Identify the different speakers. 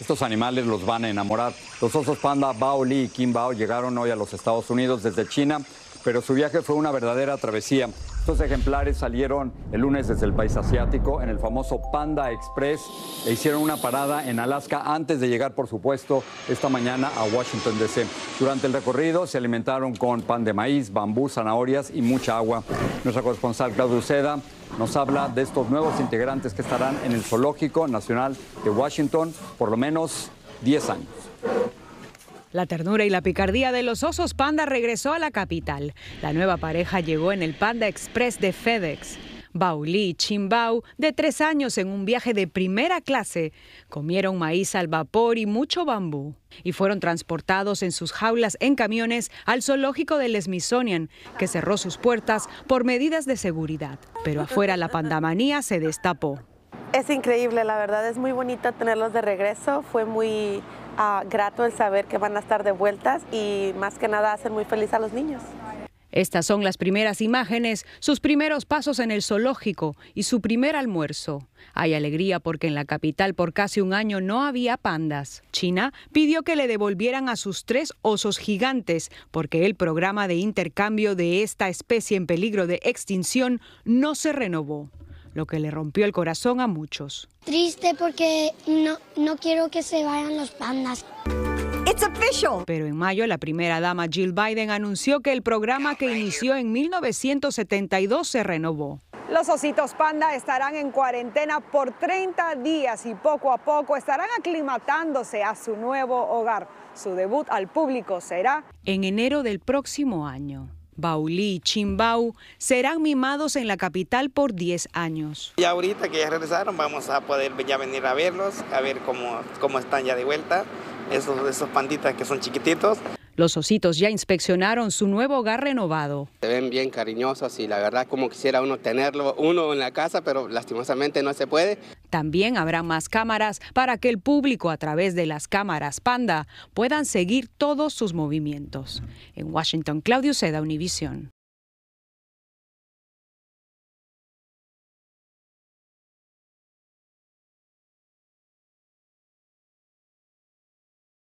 Speaker 1: Estos animales los van a enamorar. Los osos panda Bao Li y Kim Bao llegaron hoy a los Estados Unidos desde China pero su viaje fue una verdadera travesía. Estos ejemplares salieron el lunes desde el país asiático en el famoso Panda Express e hicieron una parada en Alaska antes de llegar, por supuesto, esta mañana a Washington, D.C. Durante el recorrido se alimentaron con pan de maíz, bambú, zanahorias y mucha agua. Nuestra corresponsal Claudia Uceda nos habla de estos nuevos integrantes que estarán en el Zoológico Nacional de Washington por lo menos 10 años.
Speaker 2: La ternura y la picardía de los osos panda regresó a la capital. La nueva pareja llegó en el Panda Express de FedEx. Bauli Chimbao, de tres años en un viaje de primera clase, comieron maíz al vapor y mucho bambú, y fueron transportados en sus jaulas en camiones al zoológico del Smithsonian, que cerró sus puertas por medidas de seguridad. Pero afuera la pandamanía se destapó.
Speaker 1: Es increíble, la verdad es muy bonito tenerlos de regreso. Fue muy ah, grato el saber que van a estar de vueltas y más que nada hacen muy feliz a los niños.
Speaker 2: Estas son las primeras imágenes, sus primeros pasos en el zoológico y su primer almuerzo. Hay alegría porque en la capital por casi un año no había pandas. China pidió que le devolvieran a sus tres osos gigantes porque el programa de intercambio de esta especie en peligro de extinción no se renovó lo que le rompió el corazón a muchos. Triste porque no, no quiero que se vayan los pandas. It's official. Pero en mayo la primera dama Jill Biden anunció que el programa que inició en 1972 se renovó. Los ositos panda estarán en cuarentena por 30 días y poco a poco estarán aclimatándose a su nuevo hogar. Su debut al público será en enero del próximo año. Baulí y Chimbau serán mimados en la capital por 10 años.
Speaker 1: Ya ahorita que ya regresaron vamos a poder ya venir a verlos, a ver cómo, cómo están ya de vuelta, esos, esos panditas que son chiquititos.
Speaker 2: Los ositos ya inspeccionaron su nuevo hogar renovado.
Speaker 1: Se ven bien cariñosos y la verdad como quisiera uno tenerlo uno en la casa, pero lastimosamente no se puede.
Speaker 2: También habrá más cámaras para que el público a través de las cámaras Panda puedan seguir todos sus movimientos. En
Speaker 1: Washington, Claudio Seda, Univision.